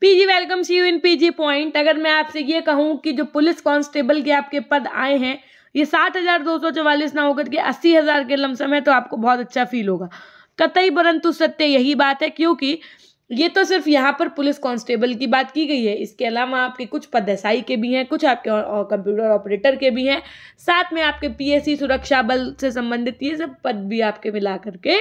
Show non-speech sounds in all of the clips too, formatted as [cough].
PG welcome see you in PG point अगर मैं आपसे ये कहूँ कि जो पुलिस कांस्टेबल के आपके पद आए हैं ये सात हज़ार दो सौ चवालीस ना होकर के अस्सी हज़ार के लमसम है तो आपको बहुत अच्छा फील होगा कतई परंतु सत्य यही बात है क्योंकि ये तो सिर्फ यहाँ पर पुलिस कांस्टेबल की बात की गई है इसके अलावा आपके कुछ पद एसआई के भी हैं कुछ आपके कंप्यूटर ऑपरेटर के भी हैं साथ में आपके पीएससी सुरक्षा बल से संबंधित ये सब पद भी आपके मिला करके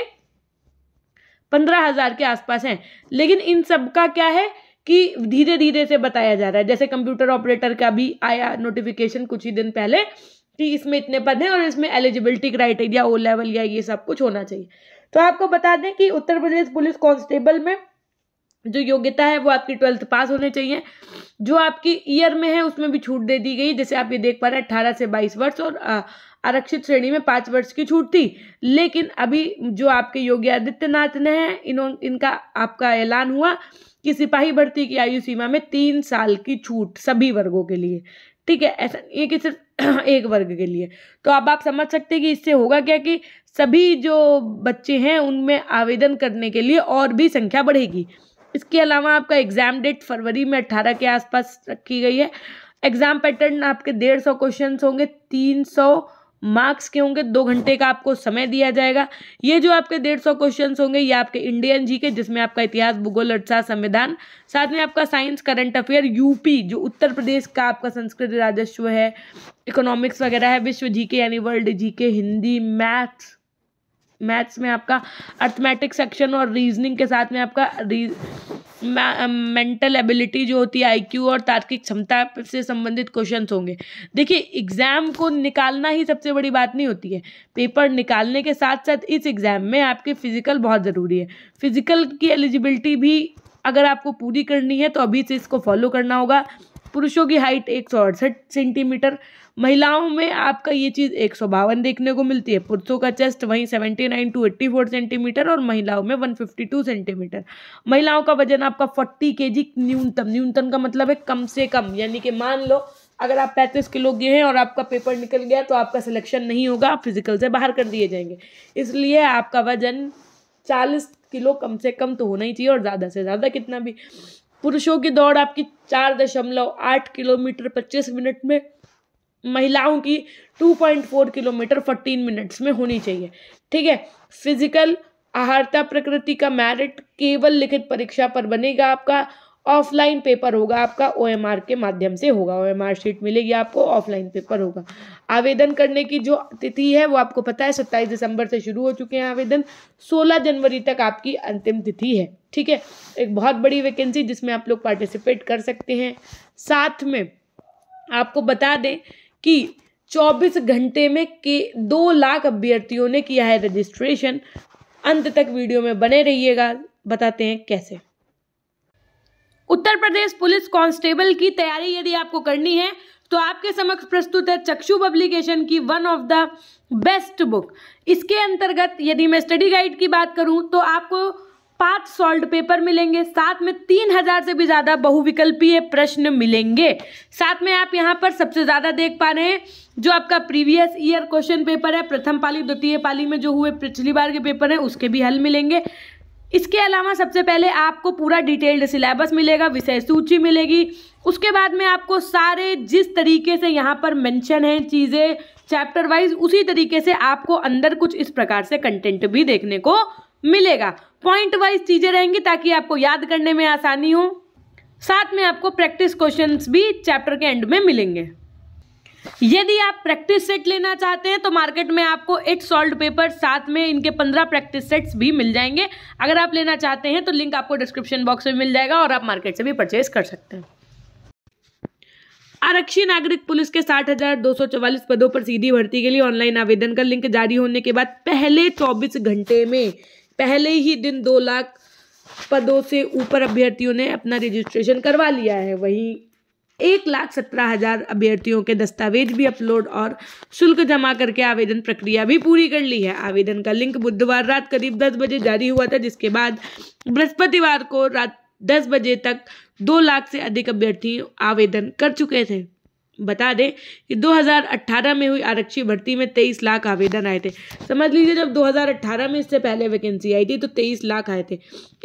पंद्रह हज़ार के आसपास हैं लेकिन इन सब का क्या है कि धीरे धीरे से बताया जा रहा है जैसे कंप्यूटर ऑपरेटर का भी आया नोटिफिकेशन कुछ ही दिन पहले कि इसमें इतने पद हैं और इसमें एलिजिबिलिटी क्राइटेरिया ओ लेवल या ये सब कुछ होना चाहिए तो आपको बता दें कि उत्तर प्रदेश पुलिस कांस्टेबल में जो योग्यता है वो आपकी ट्वेल्थ पास होने चाहिए जो आपकी ईयर में है उसमें भी छूट दे दी गई जैसे आप ये देख पा रहे हैं अट्ठारह से बाईस वर्ष और आरक्षित श्रेणी में पाँच वर्ष की छूट थी लेकिन अभी जो आपके योगी आदित्यनाथ ने हैं इन्हों इनका आपका ऐलान हुआ कि सिपाही भर्ती की आयु सीमा में तीन साल की छूट सभी वर्गों के लिए ठीक है ऐसा ये कि सिर्फ [clears throat] एक वर्ग के लिए तो अब आप समझ सकते हैं कि इससे होगा क्या कि सभी जो बच्चे हैं उनमें आवेदन करने के लिए और भी संख्या बढ़ेगी इसके अलावा आपका एग्ज़ाम डेट फरवरी में अट्ठारह के आसपास रखी गई है एग्ज़ाम पैटर्न आपके डेढ़ सौ क्वेश्चन होंगे तीन सौ मार्क्स के होंगे दो घंटे का आपको समय दिया जाएगा ये जो आपके डेढ़ सौ क्वेश्चन होंगे ये आपके इंडियन जी के जिसमें आपका इतिहास भूगोल अर्थशास्त्र संविधान साथ में आपका साइंस करंट अफेयर यूपी जो उत्तर प्रदेश का आपका संस्कृत राजस्व है इकोनॉमिक्स वगैरह है विश्व जी के यानी वर्ल्ड जी के हिंदी मैथ्स मैथ्स में आपका अर्थमेटिक सेक्शन और रीजनिंग के साथ में आपका री मेंटल एबिलिटी um, जो होती है आईक्यू और तार्किक क्षमता से संबंधित क्वेश्चंस होंगे देखिए एग्ज़ाम को निकालना ही सबसे बड़ी बात नहीं होती है पेपर निकालने के साथ साथ इस एग्ज़ाम में आपके फिजिकल बहुत ज़रूरी है फिजिकल की एलिजिबिलिटी भी अगर आपको पूरी करनी है तो अभी से इसको फॉलो करना होगा पुरुषों की हाइट एक सौ अड़सठ सेंटीमीटर महिलाओं में आपका ये चीज़ एक सौ बावन देखने को मिलती है पुरुषों का चेस्ट वहीं seventy nine to eighty four centimetre और महिलाओं में वन फिफ्टी टू सेंटीमीटर महिलाओं का वजन आपका फोर्टी के जी न्यूनतम न्यूनतम का मतलब है कम से कम यानी कि मान लो अगर आप पैंतीस किलो के हैं और आपका पेपर निकल गया तो आपका सिलेक्शन नहीं होगा आप फिजिकल से बाहर कर दिए जाएंगे इसलिए आपका वजन चालीस किलो कम से कम तो होना ही चाहिए और ज़्यादा से ज़्यादा कितना भी पुरुषों की दौड़ आपकी चार दशमलव आठ किलोमीटर पच्चीस मिनट में महिलाओं की two point four kilometre fourteen minutes में होनी चाहिए ठीक है फिजिकल आहारता प्रकृति का मैरिट केवल लिखित परीक्षा पर बनेगा आपका ऑफलाइन पेपर होगा आपका ओएमआर के माध्यम से होगा ओएमआर शीट मिलेगी आपको ऑफलाइन पेपर होगा आवेदन करने की जो तिथि है वो आपको पता है सत्ताईस दिसंबर से शुरू हो चुके हैं आवेदन सोलह जनवरी तक आपकी अंतिम तिथि है ठीक है एक बहुत बड़ी वैकेंसी जिसमें आप लोग पार्टिसिपेट कर सकते हैं साथ में आपको बता दें कि चौबीस घंटे में के दो लाख अभ्यर्थियों ने किया है रजिस्ट्रेशन अंत तक वीडियो में बने रहिएगा बताते हैं कैसे उत्तर प्रदेश पुलिस कांस्टेबल की तैयारी यदि आपको करनी है तो आपके समक्ष प्रस्तुत है चक्षु पब्लिकेशन की one of the best book इसके अंतर्गत यदि मैं स्टडी गाइड की बात करूं तो आपको पांच सॉल्ट पेपर मिलेंगे साथ में तीन हजार से भी ज़्यादा बहुविकल्पीय प्रश्न मिलेंगे साथ में आप यहाँ पर सबसे ज़्यादा देख पा रहे हैं जो आपका प्रीवियस ईयर क्वेश्चन पेपर है प्रथम पाली द्वितीय पाली में जो हुए पिछली बार के पेपर हैं उसके भी हल मिलेंगे इसके अलावा सबसे पहले आपको पूरा डिटेल्ड सिलेबस मिलेगा विषय सूची मिलेगी उसके बाद में आपको सारे जिस तरीके से यहाँ पर मेंशन है चीज़ें चैप्टर वाइज उसी तरीके से आपको अंदर कुछ इस प्रकार से कंटेंट भी देखने को मिलेगा पॉइंट वाइज चीज़ें रहेंगी ताकि आपको याद करने में आसानी हो साथ में आपको प्रैक्टिस क्वेश्चंस भी चैप्टर के एंड में मिलेंगे यदि आप प्रैक्टिस सेट लेना चाहते हैं तो मार्केट में आपको एक सॉल्ट पेपर साथ में इनके पंद्रह प्रैक्टिस सेट्स भी मिल जाएंगे अगर आप लेना चाहते हैं तो लिंक आपको डिस्क्रिप्शन बॉक्स में मिल जाएगा और आप मार्केट से भी परचेज कर सकते हैं आरक्षी नागरिक पुलिस के साठ हजार दो सौ चौवालीस पदों पर सीधी भर्ती के लिए ऑनलाइन आवेदन का लिंक जारी होने के बाद पहले चौबीस घंटे में पहले ही दिन दो लाख पदों से ऊपर अभ्यर्थियों ने अपना रजिस्ट्रेशन करवा लिया है वहीं एक लाख सत्रह हजार अभ्यर्थियों के दस्तावेज भी अपलोड और शुल्क जमा करके आवेदन प्रक्रिया भी पूरी कर ली है आवेदन का लिंक बुधवार रात करीब दस बजे जारी हुआ था जिसके बाद बृहस्पतिवार को रात दस बजे तक दो लाख से अधिक अभ्यर्थी आवेदन कर चुके थे बता दें कि 2018 में हुई आरक्षी भर्ती में 23 लाख आवेदन आए थे समझ लीजिए जब 2018 में इससे पहले वैकेंसी आई थी तो 23 लाख आए थे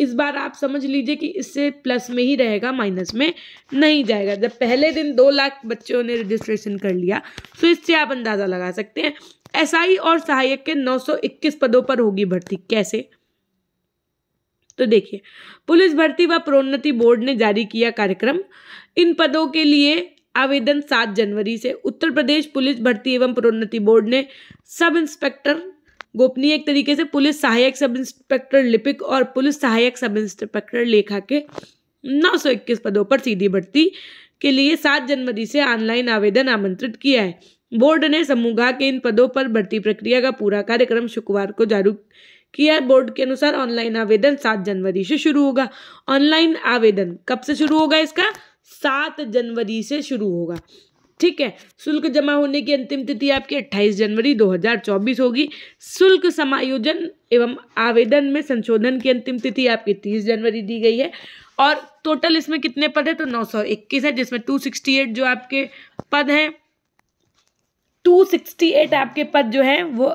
इस बार आप समझ लीजिए कि इससे प्लस में ही रहेगा माइनस में नहीं जाएगा जब पहले दिन दो लाख बच्चों ने रजिस्ट्रेशन कर लिया तो इससे आप अंदाज़ा लगा सकते हैं एसआई और सहायक के नौ पदों पर होगी भर्ती कैसे तो देखिए पुलिस भर्ती व प्रोन्नति बोर्ड ने जारी किया कार्यक्रम इन पदों के लिए आवेदन सात जनवरी से उत्तर प्रदेश पुलिस भर्ती एवं प्रोन्नति बोर्ड ने सब इंस्पेक्टर गोपनीय एक तरीके से पुलिस सहायक सब इंस्पेक्टर लिपिक और पुलिस सहायक सब इंस्पेक्टर लेखा के 921 पदों पर सीधी भर्ती के लिए सात जनवरी से ऑनलाइन आवेदन आमंत्रित किया है बोर्ड ने समूह के इन पदों पर भर्ती प्रक्रिया का पूरा कार्यक्रम शुक्रवार को जारी किया बोर्ड के अनुसार ऑनलाइन आवेदन सात जनवरी से शुरू होगा ऑनलाइन आवेदन कब से शुरू होगा इसका सात जनवरी से शुरू होगा ठीक है शुल्क जमा होने की अंतिम तिथि आपकी 28 जनवरी 2024 होगी शुल्क समायोजन एवं आवेदन में संशोधन की अंतिम तिथि आपकी 30 जनवरी दी गई है और टोटल इसमें कितने पद है तो 921 है जिसमें 268 जो आपके पद हैं 268 आपके पद जो हैं वो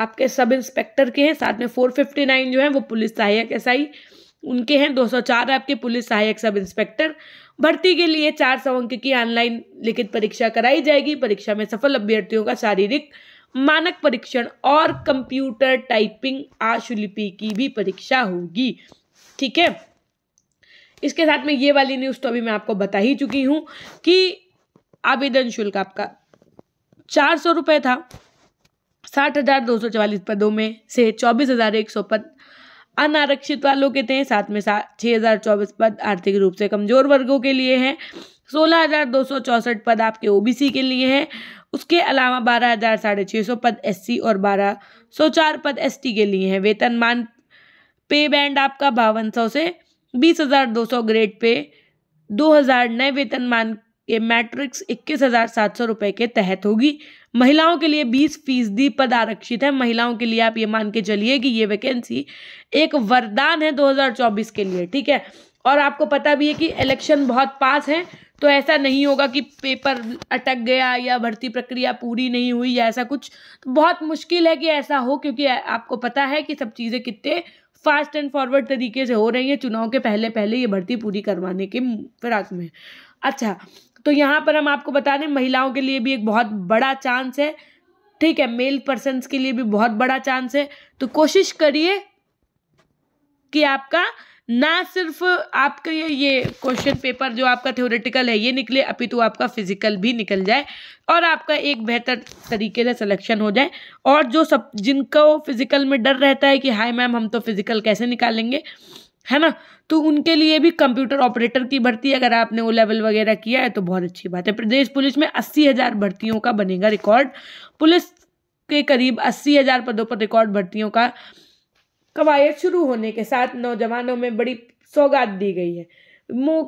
आपके सब इंस्पेक्टर के हैं साथ में 459 जो हैं वो पुलिस सहायक आई उनके हैं चार आपके पुलिस सहायक सब इंस्पेक्टर भर्ती के लिए चार सौ अंक की ऑनलाइन लिखित परीक्षा कराई जाएगी परीक्षा में सफल अभ्यर्थियों का शारीरिक मानक परीक्षण और कंप्यूटर टाइपिंग आशुलिपि की भी परीक्षा होगी ठीक है इसके साथ में ये वाली न्यूज़ तो अभी मैं आपको बता ही चुकी हूं कि आवेदन शुल्क आपका चार सौ रुपये था साठ हज़ार दो सौ चवालीस पदों में से चौबीस हज़ार एक सौ पद अनारक्षित वालों के थे साथ में साथ छः हज़ार चौबीस पद आर्थिक रूप से कमज़ोर वर्गों के लिए हैं सोलह हज़ार दो सौ चौंसठ पद आपके ओबीसी के लिए हैं उसके अलावा बारह हज़ार साढ़े छः सौ पद एससी और बारह सौ चार पद एसटी के लिए हैं वेतनमान पे बैंड आपका बावन सौ से बीस हज़ार दो सौ ग्रेड पे दो हज़ार नए वेतनमान ये मैट्रिक्स इक्कीस हज़ार सात सौ रुपये के तहत होगी महिलाओं के लिए बीस फीसदी पद आरक्षित है महिलाओं के लिए आप ये मान के चलिए कि ये वैकेंसी एक वरदान है 2024 के लिए ठीक है और आपको पता भी है कि इलेक्शन बहुत पास हैं तो ऐसा नहीं होगा कि पेपर अटक गया या भर्ती प्रक्रिया पूरी नहीं हुई या ऐसा कुछ तो बहुत मुश्किल है कि ऐसा हो क्योंकि आपको पता है कि सब चीज़ें कितने फास्ट एंड फॉरवर्ड तरीके से हो रही हैं चुनाव के पहले पहले ये भर्ती पूरी करवाने के फिराक में अच्छा तो यहाँ पर हम आपको बता दें महिलाओं के लिए भी एक बहुत बड़ा चांस है ठीक है मेल पर्सनस के लिए भी बहुत बड़ा चांस है तो कोशिश करिए कि आपका ना सिर्फ आपका ये ये क्वेश्चन पेपर जो आपका थ्योरेटिकल है ये निकले अपितु तो आपका फिजिकल भी निकल जाए और आपका एक बेहतर तरीके से सिलेक्शन हो जाए और जो सब जिनको फिजिकल में डर रहता है कि हाय मैम हम तो फिजिकल कैसे निकालेंगे है ना तो उनके लिए भी कंप्यूटर ऑपरेटर की भर्ती अगर आपने वो लेवल वगैरह किया है तो बहुत अच्छी बात है प्रदेश पुलिस में अस्सी हज़ार भर्तियों का बनेगा रिकॉर्ड पुलिस के करीब अस्सी हज़ार पदों पर रिकॉर्ड भर्तियों का कवायद शुरू होने के साथ नौजवानों में बड़ी सौगात दी गई है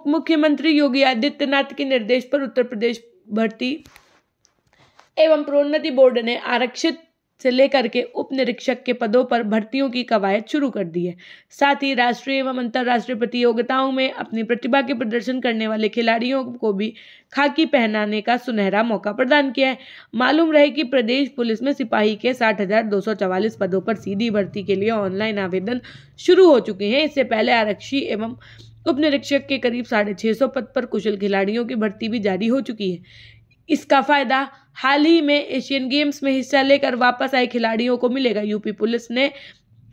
मुख्यमंत्री योगी आदित्यनाथ के निर्देश पर उत्तर प्रदेश भर्ती एवं प्रोन्नति बोर्ड ने आरक्षित से लेकर के उप निरीक्षक के पदों पर भर्तियों की कवायद शुरू कर दी है साथ ही राष्ट्रीय एवं अंतर्राष्ट्रीय प्रतियोगिताओं में अपनी प्रतिभा के प्रदर्शन करने वाले खिलाड़ियों को भी खाकी पहनाने का सुनहरा मौका प्रदान किया है मालूम रहे कि प्रदेश पुलिस में सिपाही के साठ पदों पर सीधी भर्ती के लिए ऑनलाइन आवेदन शुरू हो चुके हैं इससे पहले आरक्षी एवं उप निरीक्षक के करीब साढ़े छः सौ पद पर कुशल खिलाड़ियों की भर्ती भी जारी हो चुकी है इसका फ़ायदा हाल ही में एशियन गेम्स में हिस्सा लेकर वापस आए खिलाड़ियों को मिलेगा यूपी पुलिस ने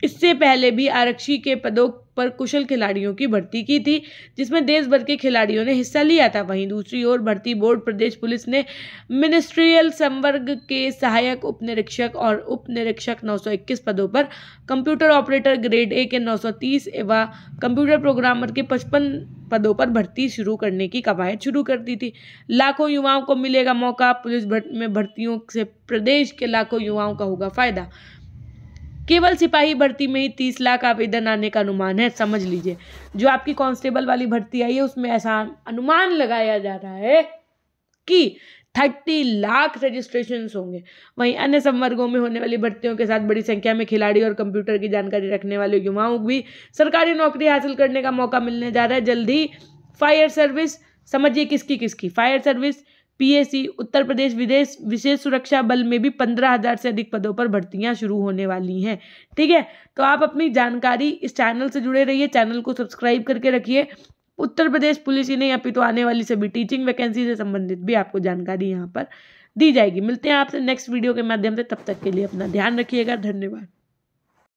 इससे पहले भी आरक्षी के पदों पर कुशल खिलाड़ियों की भर्ती की थी जिसमें देश भर के खिलाड़ियों ने हिस्सा लिया था वहीं दूसरी ओर भर्ती बोर्ड प्रदेश पुलिस ने मिनिस्ट्रियल संवर्ग के सहायक उप निरीक्षक और उप निरीक्षक नौ पदों पर कंप्यूटर ऑपरेटर ग्रेड ए के 930 एवं कंप्यूटर प्रोग्रामर के 55 पदों पर भर्ती शुरू करने की कवायद शुरू कर दी थी लाखों युवाओं को मिलेगा मौका पुलिस में भर्तियों से प्रदेश के लाखों युवाओं का होगा फायदा केवल सिपाही भर्ती में ही तीस लाख आवेदन आने का अनुमान है समझ लीजिए जो आपकी कांस्टेबल वाली भर्ती आई है उसमें ऐसा अनुमान लगाया जा रहा है की थर्टी लाख रजिस्ट्रेशन होंगे वहीं अन्य संवर्गों में होने वाली भर्तियों के साथ बड़ी संख्या में खिलाड़ी और कंप्यूटर की जानकारी रखने वाले युवाओं को भी सरकारी नौकरी हासिल करने का मौका मिलने जा रहा है जल्द ही फायर सर्विस समझिए किसकी किसकी fire service PAC Uttar Pradesh विदेश विशेष सुरक्षा बल में भी पंद्रह हज़ार से अधिक पदों पर भर्तियां शुरू होने वाली हैं ठीक है तो आप अपनी जानकारी इस चैनल से जुड़े रहिए चैनल को सब्सक्राइब करके रखिए उत्तर प्रदेश पुलिस ही नहीं अभी तो आने वाली सभी टीचिंग वैकेंसी से संबंधित भी आपको जानकारी यहाँ पर दी जाएगी मिलते हैं आपसे नेक्स्ट वीडियो के माध्यम से तब तक के लिए अपना ध्यान रखिएगा धन्यवाद